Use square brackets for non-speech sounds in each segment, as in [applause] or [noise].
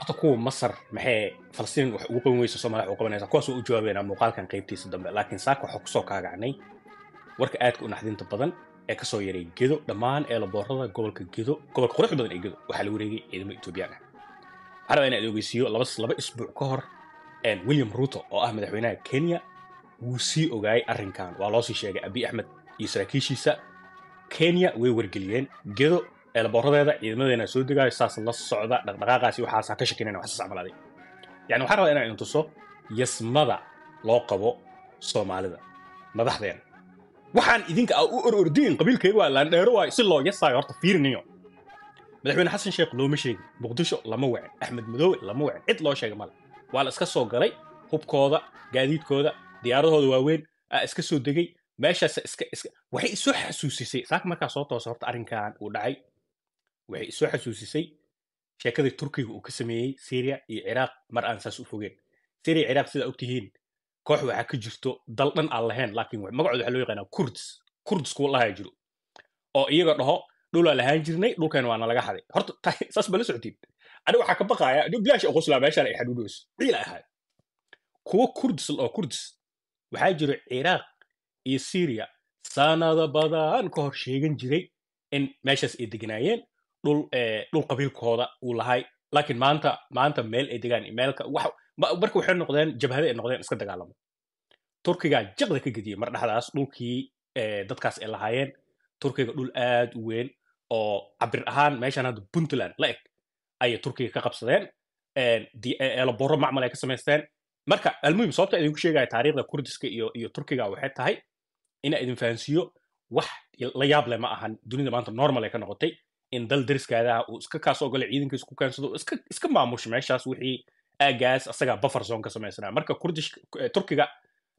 horta kuwa masar maxay falastiin wax ugu qaban weysa soomaliya wax u qabanaysa kuwaasoo u jawaabeynaa muuqaalkan qaybtiisa dambe laakiin saaka waxaa kusoo kaagacnay warka aadka u naxdinta badan ee kasoo yaray gedo dhammaan eeloboorada gobolka gedo gobolka quruxda badan ee gedo waxaa la wareegay ciidamo etoobiyaan ah waxaa ogeysiiyo laba isbuuc ka hor william ruto oo ah madaxweynaha kenya wuu sii ogaayay arrinkan waa loo sii sheegay abiy axmed iyo saraakiishiisa kenya way wargeliyeen gedo eelaboradeeda ciidamadeena soo degaayo saas la socda dhaqdhaqaaqaasi waxaasa ka shakinana wax yani waxaan rabaa inaan idin tuso yasmada loo qabo soomaalida madaxdeena waxaan idinka a u orordiin qabiilkayga waa laandheero waay si loo yasaayo horta fiiriniyo madaxweyne xasan sheekh looma sheegin muqdisho lama wacin axmed madoowe lama wacin cid loo sheega male waa la iska soo galay hubkooda gaadiidkooda diyaaradahooda waaweyn aa iska soo degay meeshaas iska iska waxay isoo xasuusisay saaka markaa soo toosa horta arrinkan uu dhacay waxay isoo xasuusisay sheekadii turkiga uu ka sameeyey syria iyo ciraaq mar aan saas u fogeen syria ciraaq sidaa ogtihiin koox waxaa ka jirto dal dhan aan lahayn laakiin magacooda waxaa loo yaqaanaa kurds kurds kuwa lahaa jiro oo iyaga dhaho dhulaa lahaan jirnay dhulkeen waana laga haday horta saas bala socotiin aniga waxaa ka baqaaya bilaash oqoslaa meeshaan ay xadhuudhoos ciil ahaay kuwa kurds oo kurds waxaa jiro ciraaq iyo syria sanada badan ka hor sheegan jiray in meeshaas ay deganaayeen dhul eh, dhul qabiilkooda uu lahay laakiin maanta maanta meel ay degaan imeelka marka waxay noqdeen jabhade ay noqdeen iska dagaalamo turkigaa jaqda ka gediyey mar dhexdaas dhulkii eh, dadkaas ay lahaayeen turkiga dhul aad u weyn oo cabir ahaan meeshan hadda puntland la eg ayay turkiga ka qabsadeen eelaborro eh, e, macmal ay ka samaysteen marka almuhim sababta idinku sheegaya taariikhda kurdiska iyo iyo turkiga waxay tahay inaa idin fahansiiyo wax la yaable ma ahan dunida maanta normal ay ka noqotay in dal dariskaadaha uu iska kaasoo galo ciidankiisa ku keensado iska maamusho meeshaas wixii aagaas asagaa baferzone ka samaysnaa marka kurdish eh, turkiga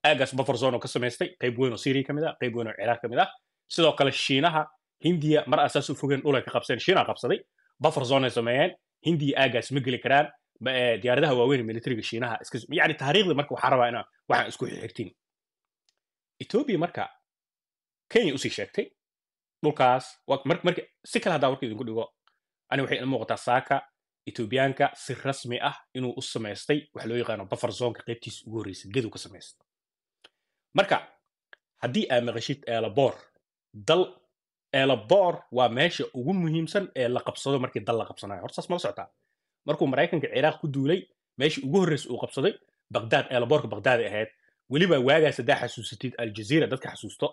aagaas baferzone oo ka samaystay qayb weyn oo syria ka mid qayb ah, weyn oo ciraaq ka mid ah sidoo kale shiinaha hindiya mar asaas u fogeen dhulay ka qabseen shiinaa qabsaday baferzone ay sameeyeen hindiya aagaas ma geli karaan eh, diyaaradaha waaweyn militariga shiinaha yani taariikhda marka waxaa rabaa ina waxaan isku xirxirtiin etoobiya marka kenya usii sheegtay dhulkaas si kale haddaa warka idinku dhigo ani waxay ila muuqataa saaka etoobiyaanka si rasmi ah inuu u samaystay waxa loo yaqaano bafar zoonka qaybtiisa ugu horreysa gedu ka samaystay marka haddii aad maqashid eelaboor dal eelaboor waa meesha ugu muhiimsan ee la qabsado markii dal la qabsanayo saas mala socotaa markuu maraykanka ciraaq ku duulay meesha ugu horreysa uu qabsaday baghdad eelaboorka baghdaaday ahayd weliba waagaas haddaa xasuusatid aljaziira dadka xasuusto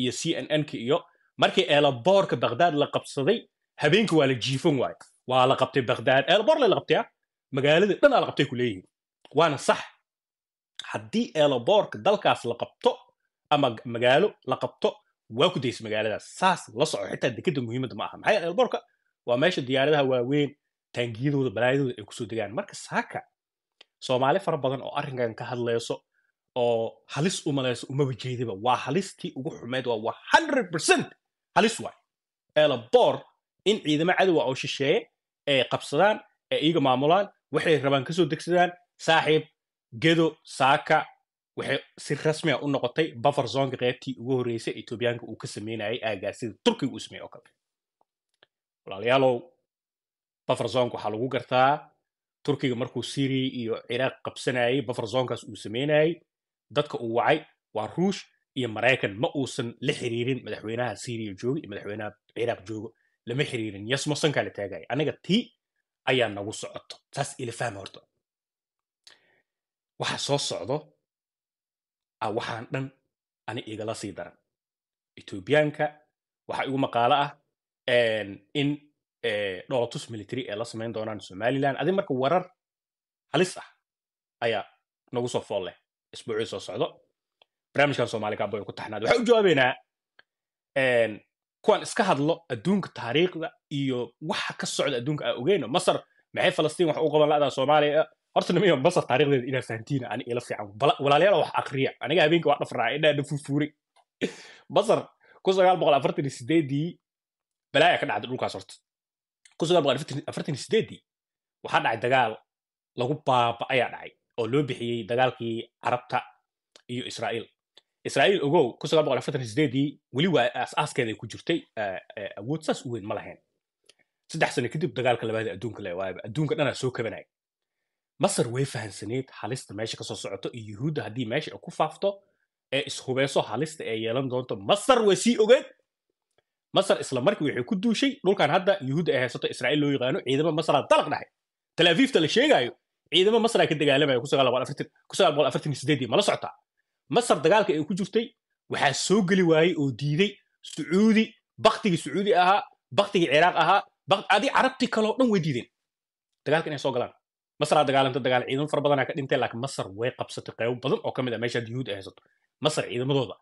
iyo c n n-ka iyo markii eelaboorka bakhdad la qabsaday habeenkii waa la jiifan waayo waa la qabtay bakhdad eelaboor la qabtaya ah? magaalada dhan aa la qabtay ku leeyihiin waana sax haddii eelaboorka dalkaas la qabto ama magaalo la qabto waa ku daysa magaaladaas saas la soco xitaa dekeda muhiimadda ma aha maxaa yeele eelaboorka waa meesha diyaaradaha waaweyn taangiyadooda balaayadooda ay kusoo degaan marka saaka soomaali fara badan oo arrinkan ka hadlayso oo halis umalayso umaba jeedaba waa halistii ugu xumeyd waa hundred percent halis waay eela boor in ciidamo cadowa ah oo shisheeye ay qabsadaan ee iiga maamulaan waxay rabaan ka soo degsadaan saaxiib gedo saaka waxay si rasmi a ah u noqotay buffer zonka qaybtii ugu horreysay etoobiyaanka uu ka sameynayay aagaasida turkiga uu sameeye oo kale walaalayaalow buffer zonka waxaa lagu gartaa turkiga markuu syriya iyo ciraaq qabsanayay buffer zonkaas uu sameynayay dadka uu wacay waa ruush iyo maraykan ma uusan la xiriirin madaxweynaha syria jooga iyo madaxweynaha ciraaq joogo lama xiriirin yasmosan kaa la taagaya anaga tii ayaa nagu socoto saas ilafahma horta waxa soo socdo a ah, waxaan dhan ani igala sii daran etoobiyaanka waxaa igu maqaalo ah in e, dhoolatus military ee la samayn doonaan somalilan adi marka warar halis ah ayaa nagu soo fool leh isbuucii soo socdo barnamijkan somali cabo ku taxnaad waxaan u jawaabaynaa kuwaan iska hadlo adduunka taariikhda iyo waxa ka socda adduunka aa ogeyno masar maxay falastiin wax u qaban la'daa soomaaliya horta nimiyo masar taarikhdeeda inaa fahantiina ani ila fiican walaalayaal wax akriya aniga habeenka waa dhafraa indhaana furfuuri masar kun sagaal boqol afartan iyo sideedii balaaya ka dhacday dhulkaas horta kun sagaal boqol afartan iyo sideedii waxaa dhacay dagaal lagu baaba ayaa dhacay oo loo bixiyey dagaalkii carabta iyo israa'iil israa'iil ogow kun sagaa weli waa aas ku jirtay awood saas u weyn ma lahayn saddex sano kadib dagaalka labaada adduunka le adduunka dhanaa soo kabanaya masar way fahamsaneyd halista meesha kasoo socoto iyo yuhuudda haddii meesha ku faafto ee ishubeyso halista ee yeelan doonto masar way sii ogeed masar isla markii waxay ku duushay dhulkan hadda yuhuudda ay haysato israa'iil loo yaqaano ciidamo masaraa dalaq dhahay talaafifta la sheegaayo ciidamo masaraa ka dagaalamaya kun masar dagaalka ay ku jirtay waxaa soo geli waayey oo diiday sacuudi baktigii sacuudi ahaa baktigii ciraaq ahaa adi carabtii kaleo dhan way diideen dagaalka inay soo galaan masaraa dagaalanta dagaal ciidan fara badanaa ka dhintay laakiin masar way qabsatay qeybo badan oo ka mid ah meeshaad yuhuud ay masar ciidamadooda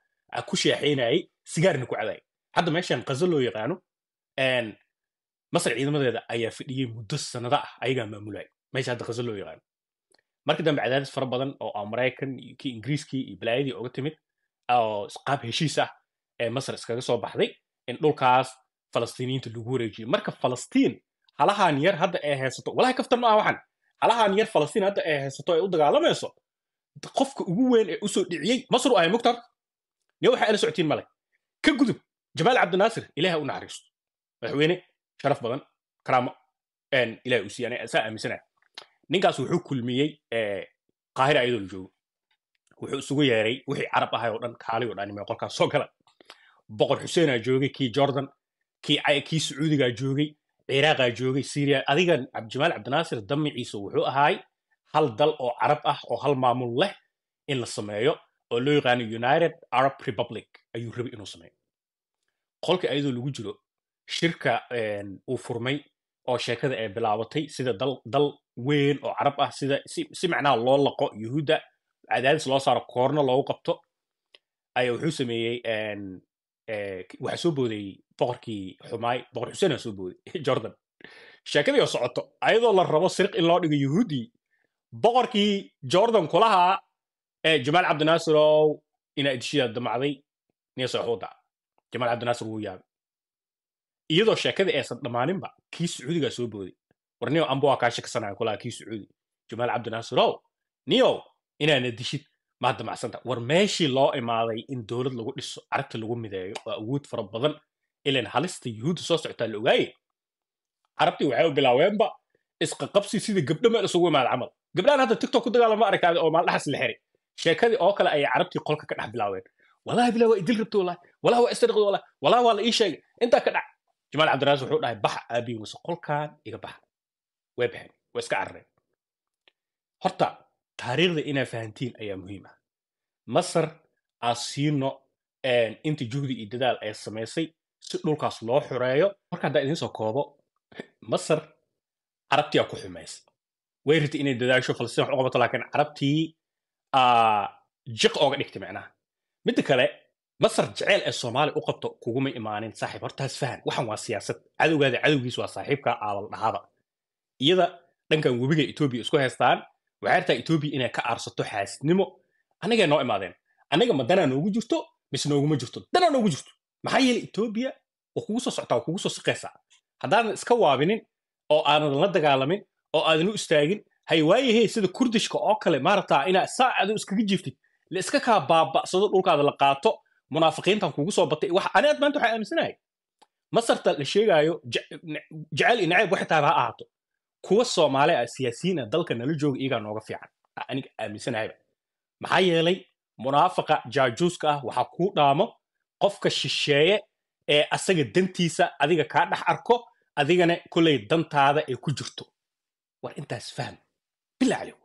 ku sheexaynayay sigaarna ku cadaayay hadda meeshan qazo loo yaqaano masar ciidamadeeda ayaa fadhiyey muddo sanado ah ayagaa maamulaya meesha hadda qazo loo yaqaano markii dambe cadaadis fara badan oo a maraykan kii ingiriiskii iyo balaayadii oga timid oo qaab heshiis ah ee masar iskaga soo baxday in dhulkaas falastiiniyiinta lagu wareejiyo marka falastiin halahan yar hadda ee haysato walahi kaftan ma ah waxan halahan yar falastiin hadda ee haysato ee u dagaalamayso qofka ugu weyn ee usoo dhiciyey masr u ahay mugtar niyo waxa ala socotiin male ka gudub jamaal cabdinaasir ilaaha u naxariisto madaxweyne sharaf badan karaamo ilaha uu saa aaminsanaha ninkaas wuxuu kulmiyey eh, qaahira ayadoo joogo wuxuu isugu yeeray wixii carab ahay oo dhan kaali o dhanime qolkaas soo gala boqor xuseenaa joogay kii jordan kii sacuudigaa joogay ciraaqaa joogay syria adigan cabdimaal cabdinaasir damiciisa wuxuu ahaay hal dal oo carab ah oo hal maamul leh in la sameeyo oo loo yaqaano united arab republic ayuu rabay inuu sameeyo qolka ayadoo lagu jiro shirka eh, uu furmay oo sheekada ay bilaabatay sida dal weyn oo carab ah sida si macnaha loo laqo yuhuudda cadaadis loo saaro koorno loogu qabto ayaa wuxuu sameeyey waxaa soo boodeeyey boqorkii xumaay boqor xuseen aa soo booday [laughs] jordan sheekadii oo socoto ayadoo la rabo sirq in loo dhigo yuhuuddii boqorkii jordan kulahaa ee jamaal cabdinaasarow inaa idishida damacday nia sooxuuda jamaal cabdinaasir wuu yaabay iyadoo sheekadii aysan dhammaaninba kii sacuudigaa soo booday war niyo ambo waa kaa shaksanaya kulaa kii sacuudi jamaal cabdinaasarow niyo inaana dishid maa damacsanta war meeshii loo imaaday in dowlad lagu dhiso carabta lagu mideeyo oo awood fara badan ilan halista yuhuudda soo socotaa la ogaaye carabtii waxay u bilaaweenba isqaqabsi sida gabdho meel isugu imaada camal gabdhahan hadda tiktok ku dagaalama aragtaada oo maaldhaxas la xiray sheekadii oo kale ayay carabtii qolka ka dhex bilaaween walaahi bilaa waa idil rabta walaahi walaahi waa isdariqda walaahi walaahi waa la ii sheegay intaa ka dhac jamaal cabdiraas wuxuu dhahay baxa aabi wase qolkaan iga baxa way baxeen way iska carareen horta taariikhda inaa fahantiin ayaa muhiim ah masar aad siino inta juhdi iyo dadaal ay samaysay si dhulkaas loo xoreeyo marka haddaan idiin soo koobo masar carabtiyaa ku xumaysa way rirtay inay dadaasho falastiin wax u qabato laakiin carabtii jiq ooga dhigtay macnaha midda kale masar jeceyl ee soomaaliya u qabto kuguma imaanin saaxiib hortaas fahan waxan waa siyaasad cadowgaada cadowgiis waa saaxiibka aalal dhahada iyada dhankan webiga etoobiya isku haystaan waxay artaa etoobiya inay ka aarsato xaasidnimo annagay noo imaadeen annaga ma danaa noogu jirto mise nooguma jirto danaa noogu jirto maxaa yeele etoobiya waa kugu soo socta waa kugu soo siqaysaa haddaanan iska waabinin oo aanan la dagaalamin oo aadan u istaagin hay waayahee sida kurdishka oo kale maaragtaa inaa saa iskaga jiiftid la iska kaa baaba'sado dhulkaada la qaato munaafiqiintan kugu soo batay aniad maanta waxaa aaminsanahay masarta la sheegaayo jecel iyo naceeb waxay taaba ha ahaato kuwa soomaali ah siyaasiyiina dalka nala jooga iyagaa nooga fiican aniga aaminsanahyba maxaa yeelay munaafaqa jaajuuska ah waxaa kuu dhaamo qofka shisheeye ee asaga dantiisa adiga kaa dhex arko adigana koley dantaada ay ku jirto war intaas fahm bilacyo